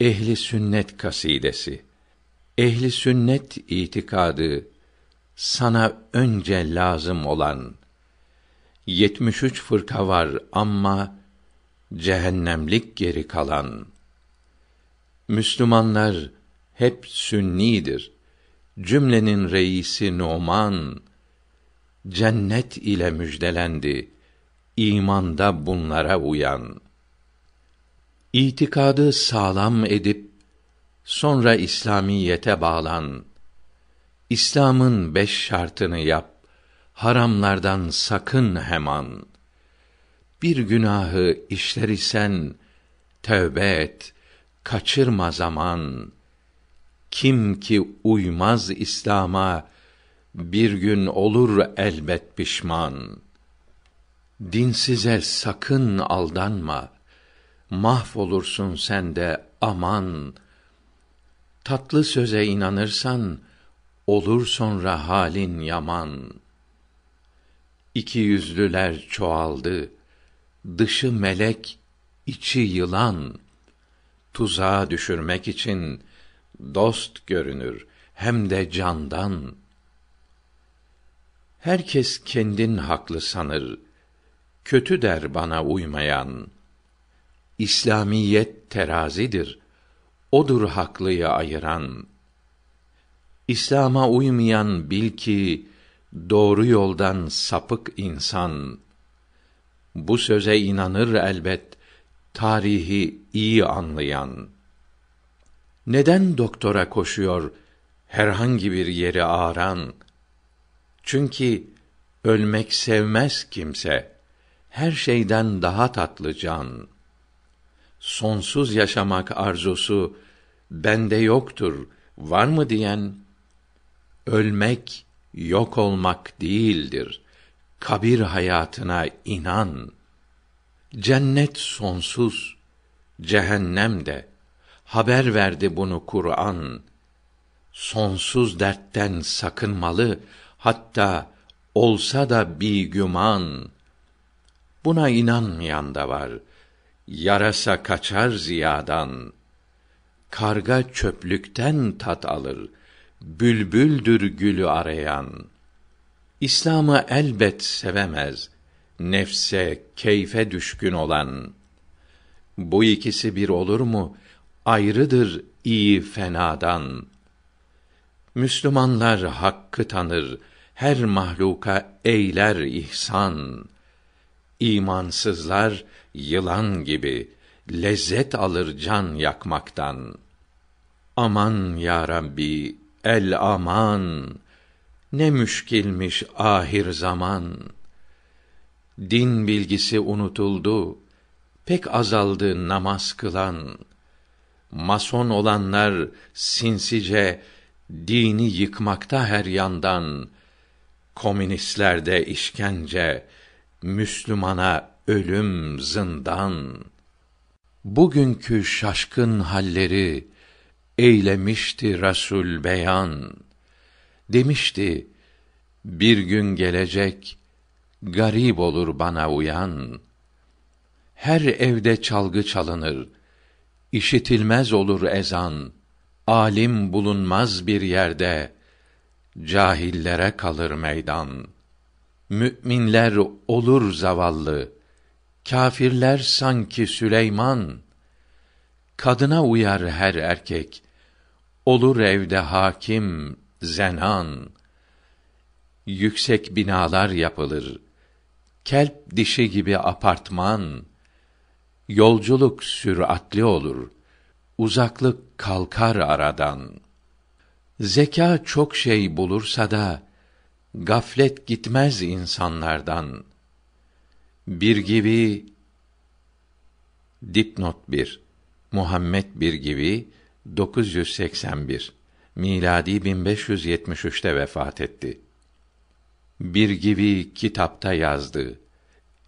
Ehli sünnet kasidesi. Ehli sünnet itikadı sana önce lazım olan 73 fırka var ama cehennemlik geri kalan. Müslümanlar hep sünnidir. Cümlenin reisi Numan cennet ile müjdelendi. İmanda bunlara uyan.'' itikadı sağlam edip sonra İslamiyete bağlan. İslam'ın beş şartını yap. Haramlardan sakın hemen. Bir günahı işler isen tövbe et, kaçırma zaman. Kim ki uymaz İslam'a bir gün olur elbet pişman. Dinsize sakın aldanma.'' mahvolursun sen de aman. Tatlı söze inanırsan olur sonra halin yaman. İki yüzlüler çoğaldı. Dışı melek, içi yılan. Tuzağa düşürmek için dost görünür hem de candan. Herkes kendin haklı sanır. Kötü der bana uymayan.'' İslamiyet terazidir. Odur haklıyı ayıran. İslam'a uymayan bil ki doğru yoldan sapık insan. Bu söze inanır elbet tarihi iyi anlayan. Neden doktora koşuyor herhangi bir yeri ağran? Çünkü ölmek sevmez kimse. Her şeyden daha tatlı can.'' sonsuz yaşamak arzusu bende yoktur, var mı diyen ölmek yok olmak değildir. Kabir hayatına inan. Cennet sonsuz, cehennem de. Haber verdi bunu Kur'an. Sonsuz dertten sakınmalı, hatta olsa da bir güman. Buna inanmayan da var.'' Yarasa kaçar ziyadan, Karga çöplükten tat alır, Bülbüldür gülü arayan. İslam'ı elbet sevemez, Nefse, keyfe düşkün olan. Bu ikisi bir olur mu? Ayrıdır iyi fenadan. Müslümanlar hakkı tanır, her mahluka eyler ihsan. İmansızlar yılan gibi lezzet alır can yakmaktan. Aman ya Rabbi, el aman. Ne müşkilmiş ahir zaman. Din bilgisi unutuldu. Pek azaldı namaz kılan. Mason olanlar sinsice dini yıkmakta her yandan. Komünistlerde işkence, Müslümana ölüm zindan. Bugünkü şaşkın halleri eylemişti Resul beyan. Demişti, bir gün gelecek, garip olur bana uyan. Her evde çalgı çalınır, işitilmez olur ezan. Alim bulunmaz bir yerde, cahillere kalır meydan. Müminler olur zavallı, Kafirler sanki Süleyman kadına uyar her erkek. Olur evde hakim zenan. Yüksek binalar yapılır. Kelp dişi gibi apartman. Yolculuk süratli olur. Uzaklık kalkar aradan. Zeka çok şey bulursa da gaflet gitmez insanlardan. Bir gibi dipnot 1 Muhammed bir gibi 981 miladi 1573'te vefat etti. Bir gibi kitapta yazdı.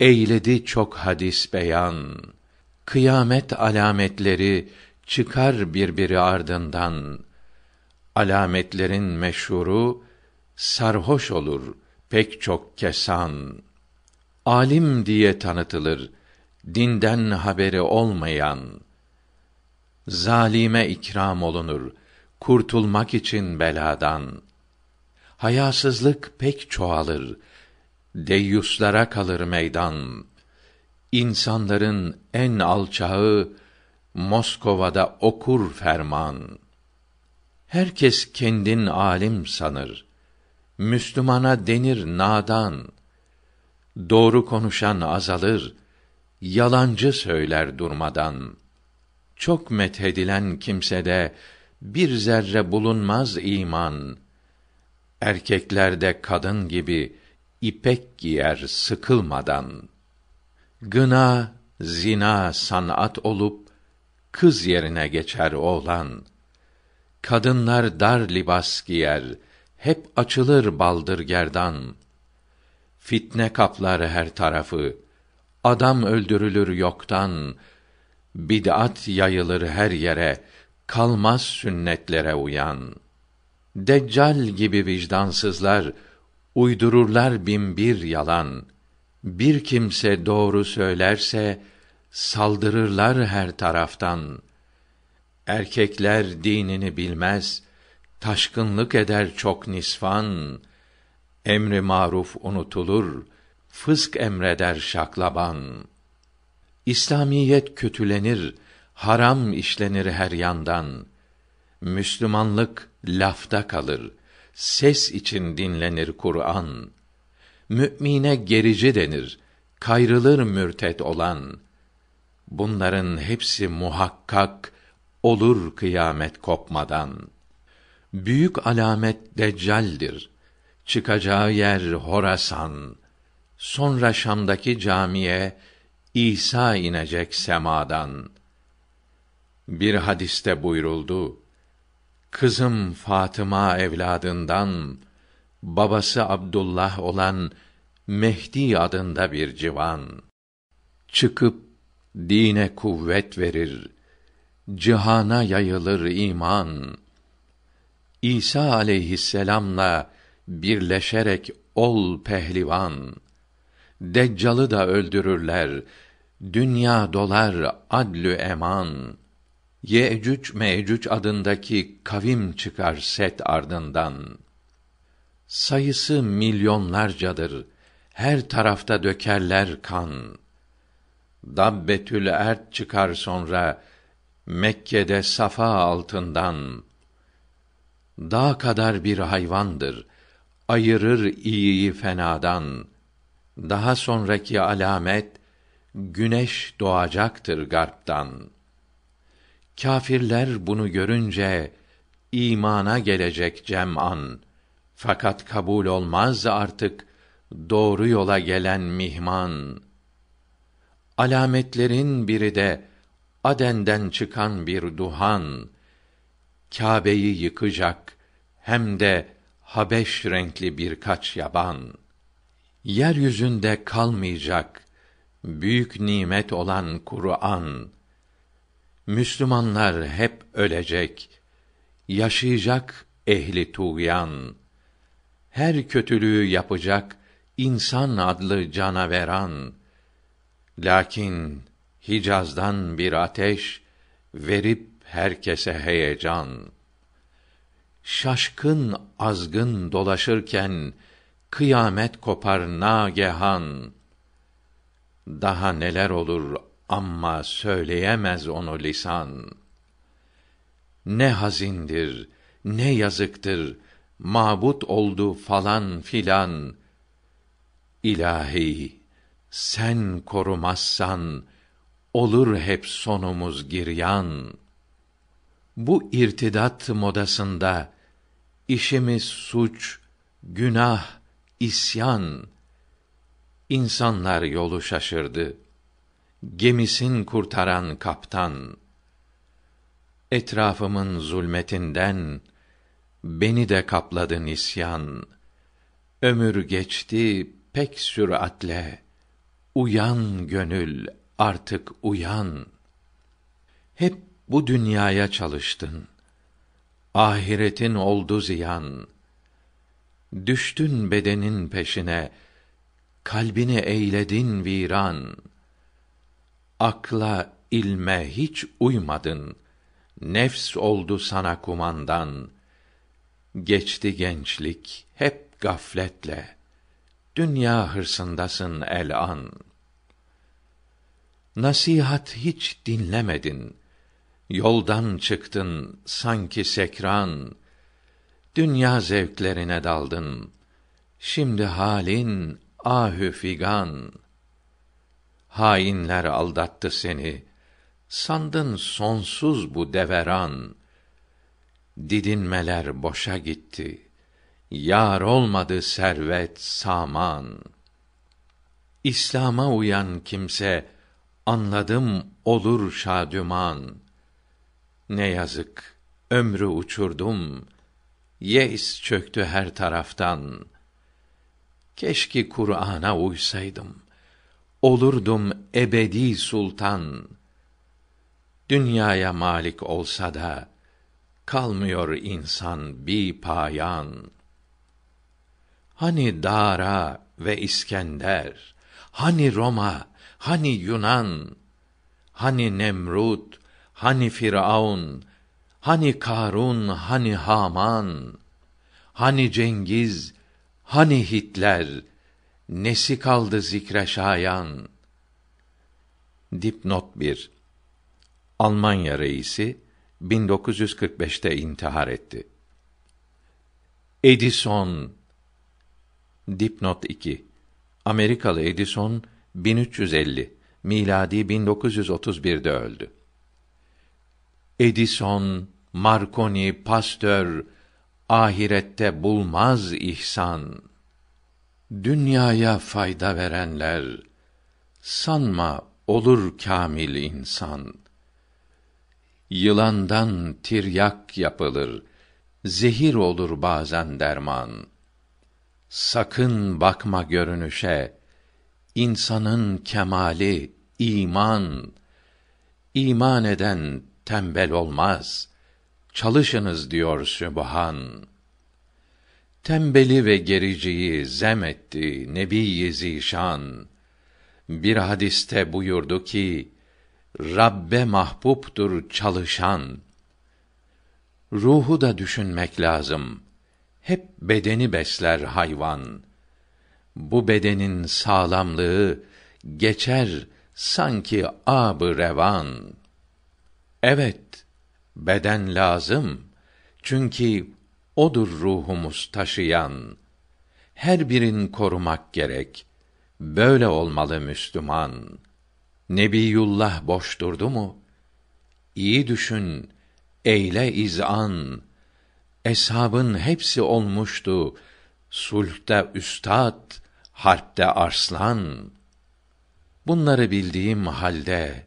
Eyledi çok hadis beyan. Kıyamet alametleri çıkar birbiri ardından. Alametlerin meşhuru sarhoş olur pek çok kesan.'' alim diye tanıtılır dinden haberi olmayan zalime ikram olunur kurtulmak için beladan hayasızlık pek çoğalır deyyuslara kalır meydan insanların en alçağı Moskova'da okur ferman herkes kendin alim sanır Müslümana denir nadan Doğru konuşan azalır, yalancı söyler durmadan. Çok methedilen kimsede bir zerre bulunmaz iman. Erkeklerde kadın gibi ipek giyer sıkılmadan. Gına, zina sanat olup kız yerine geçer oğlan. Kadınlar dar libas giyer, hep açılır baldır gerdan. Fitne kaplar her tarafı. Adam öldürülür yoktan. Bid'at yayılır her yere. Kalmaz sünnetlere uyan. Deccal gibi vicdansızlar uydururlar bin bir yalan. Bir kimse doğru söylerse saldırırlar her taraftan. Erkekler dinini bilmez, taşkınlık eder çok nisvan.'' Emri maruf unutulur, fısk emreder şaklaban. İslamiyet kötülenir, haram işlenir her yandan. Müslümanlık lafta kalır, ses için dinlenir Kur'an. Mü'mine gerici denir, kayrılır mürtet olan. Bunların hepsi muhakkak olur kıyamet kopmadan. Büyük alamet deccaldir.'' çıkacağı yer Horasan. Sonra Şam'daki camiye İsa inecek semadan. Bir hadiste buyruldu. Kızım Fatıma evladından babası Abdullah olan Mehdi adında bir civan çıkıp dine kuvvet verir. Cihana yayılır iman. İsa aleyhisselamla birleşerek ol pehlivan. Deccalı da öldürürler. Dünya dolar adlü eman. Yecüc Mecüc adındaki kavim çıkar set ardından. Sayısı milyonlarcadır. Her tarafta dökerler kan. Dabbetül ert çıkar sonra Mekke'de Safa altından. Dağ kadar bir hayvandır ayırır iyiyi fenadan. Daha sonraki alamet güneş doğacaktır garptan. Kafirler bunu görünce imana gelecek cem'an. Fakat kabul olmaz artık doğru yola gelen mihman. Alametlerin biri de Aden'den çıkan bir duhan Kâbe'yi yıkacak hem de Habeş renkli birkaç yaban. Yeryüzünde kalmayacak büyük nimet olan Kur'an. Müslümanlar hep ölecek, yaşayacak ehli tuğyan. Her kötülüğü yapacak insan adlı canaveran. Lakin Hicaz'dan bir ateş verip herkese heyecan.'' şaşkın azgın dolaşırken kıyamet kopar nagehan. Daha neler olur amma söyleyemez onu lisan. Ne hazindir, ne yazıktır, mabut oldu falan filan. ilahi sen korumazsan, olur hep sonumuz giryan. Bu irtidat modasında, İşimiz suç, günah, isyan. İnsanlar yolu şaşırdı. Gemisin kurtaran kaptan. Etrafımın zulmetinden beni de kapladın isyan. Ömür geçti pek süratle. Uyan gönül, artık uyan. Hep bu dünyaya çalıştın ahiretin oldu ziyan. Düştün bedenin peşine, kalbini eyledin viran. Akla, ilme hiç uymadın. Nefs oldu sana kumandan. Geçti gençlik hep gafletle. Dünya hırsındasın el an. Nasihat hiç dinlemedin.'' Yoldan çıktın sanki sekran, dünya zevklerine daldın. Şimdi halin ahü figan. Hainler aldattı seni. Sandın sonsuz bu deveran. Didinmeler boşa gitti. Yar olmadı servet, saman. İslam'a uyan kimse anladım olur şadüman.'' Ne yazık, ömrü uçurdum, yeis çöktü her taraftan. Keşke Kur'an'a uysaydım, olurdum ebedi sultan. Dünyaya malik olsa da, kalmıyor insan bir payan. Hani Dara ve İskender, hani Roma, hani Yunan, hani Nemrut, Hani Firavun, hani Karun, hani Haman, hani Cengiz, hani Hitler, nesi kaldı zikre şayan? Dipnot 1 Almanya reisi 1945'te intihar etti. Edison Dipnot 2 Amerikalı Edison 1350 miladi 1931'de öldü. Edison, Marconi, Pasteur ahirette bulmaz ihsan. Dünyaya fayda verenler sanma olur kamil insan. Yılandan tiryak yapılır, zehir olur bazen derman. Sakın bakma görünüşe, insanın kemali iman. İman eden tembel olmaz. Çalışınız diyor Sübhan. Tembeli ve gericiyi zem etti Nebi Zişan. Bir hadiste buyurdu ki, Rabbe mahbubdur çalışan. Ruhu da düşünmek lazım. Hep bedeni besler hayvan. Bu bedenin sağlamlığı geçer sanki ab revan.'' Evet, beden lazım. Çünkü odur ruhumuz taşıyan. Her birin korumak gerek. Böyle olmalı Müslüman. Nebiyullah boş durdu mu? İyi düşün, eyle izan. Eshabın hepsi olmuştu. Sulhta üstad, harpte arslan. Bunları bildiğim halde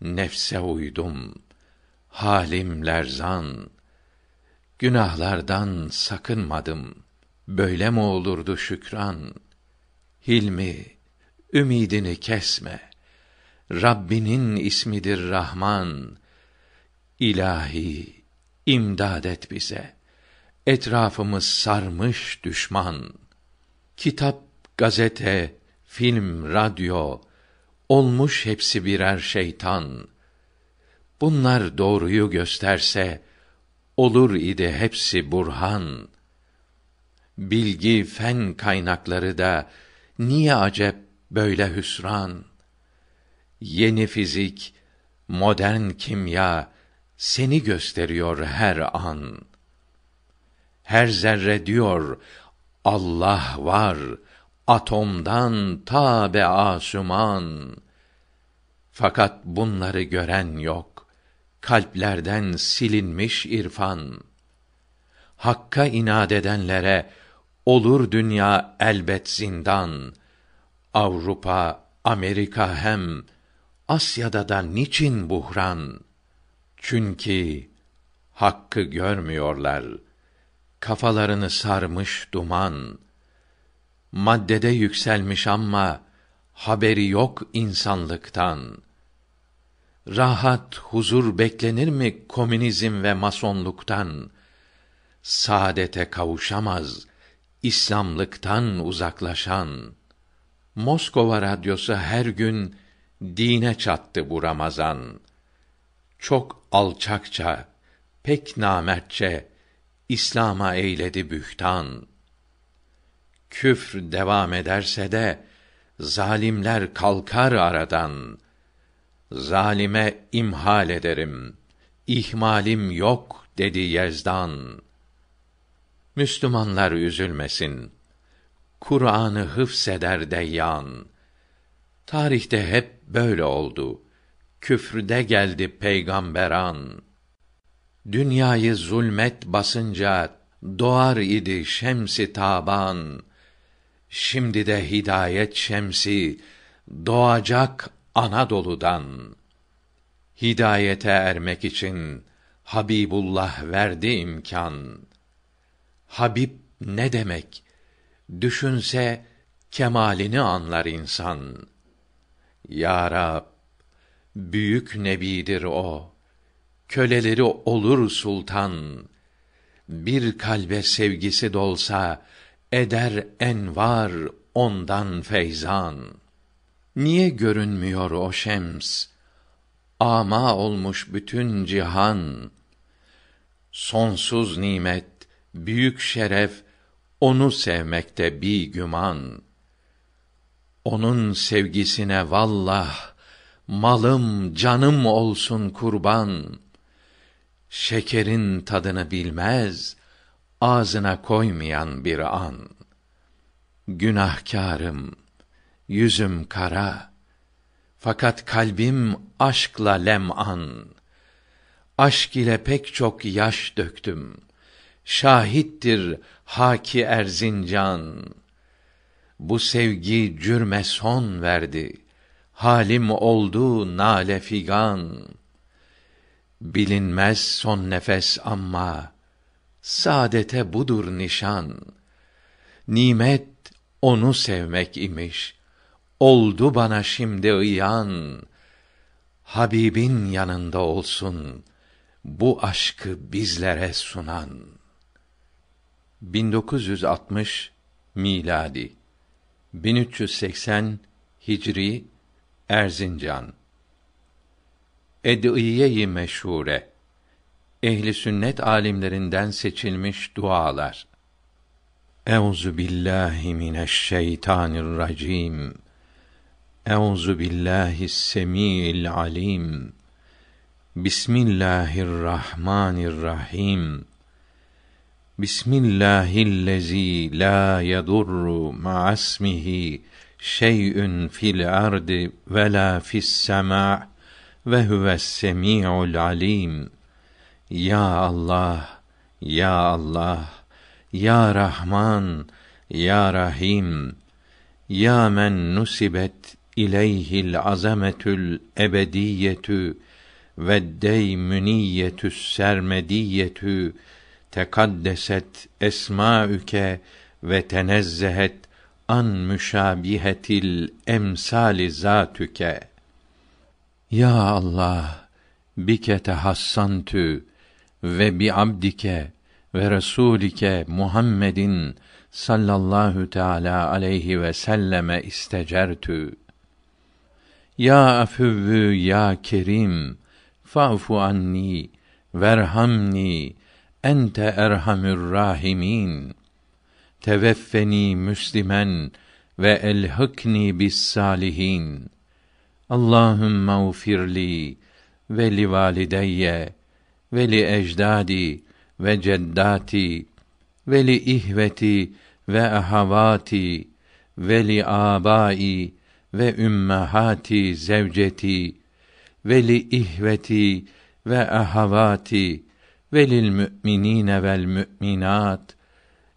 nefse uydum.'' Halim lerzan, günahlardan sakınmadım. Böyle mi olurdu şükran? Hilmi, ümidini kesme. Rabbinin ismidir Rahman. İlahi, imdad et bize. Etrafımız sarmış düşman. Kitap, gazete, film, radyo, olmuş hepsi birer şeytan.'' Bunlar doğruyu gösterse olur idi hepsi burhan. Bilgi fen kaynakları da niye acep böyle hüsran? Yeni fizik, modern kimya seni gösteriyor her an. Her zerre diyor Allah var atomdan ta be asuman. Fakat bunları gören yok kalplerden silinmiş irfan. Hakka inad edenlere olur dünya elbet zindan. Avrupa, Amerika hem Asya'da da niçin buhran? Çünkü hakkı görmüyorlar. Kafalarını sarmış duman. Maddede yükselmiş ama haberi yok insanlıktan.'' rahat, huzur beklenir mi komünizm ve masonluktan? Saadete kavuşamaz İslamlıktan uzaklaşan. Moskova radyosu her gün dine çattı bu Ramazan. Çok alçakça, pek namertçe İslam'a eyledi bühtan. Küfr devam ederse de zalimler kalkar aradan.'' zalime imhal ederim. İhmalim yok dedi Yezdan. Müslümanlar üzülmesin. Kur'an'ı hıfseder deyyan. Tarihte hep böyle oldu. Küfrde geldi peygamberan. Dünyayı zulmet basınca doğar idi şemsi taban. Şimdi de hidayet şemsi doğacak Anadolu'dan hidayete ermek için Habibullah verdi imkan. Habib ne demek? Düşünse kemalini anlar insan. Ya Rab, büyük nebidir o. Köleleri olur sultan. Bir kalbe sevgisi dolsa eder en var ondan feyzan.'' Niye görünmüyor o şems? Ama olmuş bütün cihan. Sonsuz nimet, büyük şeref onu sevmekte bir güman. Onun sevgisine vallah malım canım olsun kurban. Şekerin tadını bilmez ağzına koymayan bir an. Günahkarım.'' yüzüm kara. Fakat kalbim aşkla lem'an. Aşk ile pek çok yaş döktüm. Şahittir haki Erzincan. Bu sevgi cürme son verdi. Halim oldu nale figan. Bilinmez son nefes amma saadete budur nişan. Nimet onu sevmek imiş.'' Oldu bana şimdi iyan, Habibin yanında olsun, bu aşkı bizlere sunan. 1960 miladi 1380 Hicri Erzincan Ediye-i Meşhure Ehli sünnet alimlerinden seçilmiş dualar. Euzu billahi mineşşeytanirracim. Euzu billahi semil alim. Bismillahirrahmanirrahim. Bismillahillezî la yedurru ma'asmihi şey'ün fil ardı ve lâ fis sema' ve huves semiul alim. Ya Allah, ya Allah, ya Rahman, ya Rahim. Ya men nusibet ileyhil azametül ebediyetü ve deymüniyetü sermediyetü tekaddeset esmaüke ve tenezzehet an müşabihetil emsali zatüke. Ya Allah, bike tehassantü ve bi abdike ve resulike Muhammedin sallallahu teala aleyhi ve selleme istecertü. Ya afüvvü ya kerim, fa'fu anni, verhamni, ente Erhamur rahimin. Teveffeni müslimen ve elhıkni bis salihin. Allahümme ufirli ve li valideyye ve li ecdadi ve ceddati ve li ihveti ve ahavati ve li abai ve ümmahati zevceti ve li ihveti ve ahavati ve lil müminine vel müminat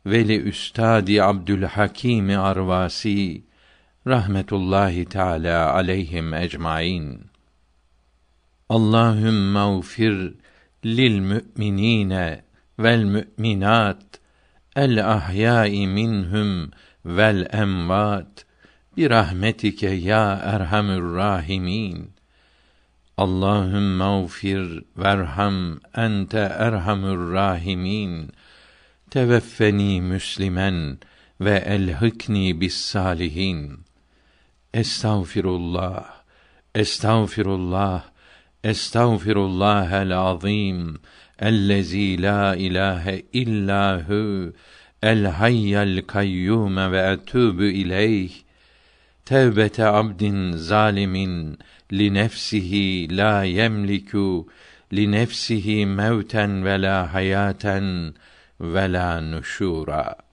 ve li üstadi Abdülhakim Arvasi rahmetullahi teala aleyhim ecmaîn. Allahümme mağfir lil müminine vel müminat el ahyâi minhum vel emvat bir rahmetike ya erhamur rahimin. Allahümme mağfir verham ente erhamur rahimin. Teveffeni müslimen ve elhikni bis salihin. Estağfirullah, estağfirullah, estağfirullah el azim. Ellezî la ilahe illâ hü, el hayyel kayyûme ve etûbü ileyh Tevbete abdin zalimin li nefsihi la yemliku li nefsihi mevten ve la hayaten ve la nuşura.''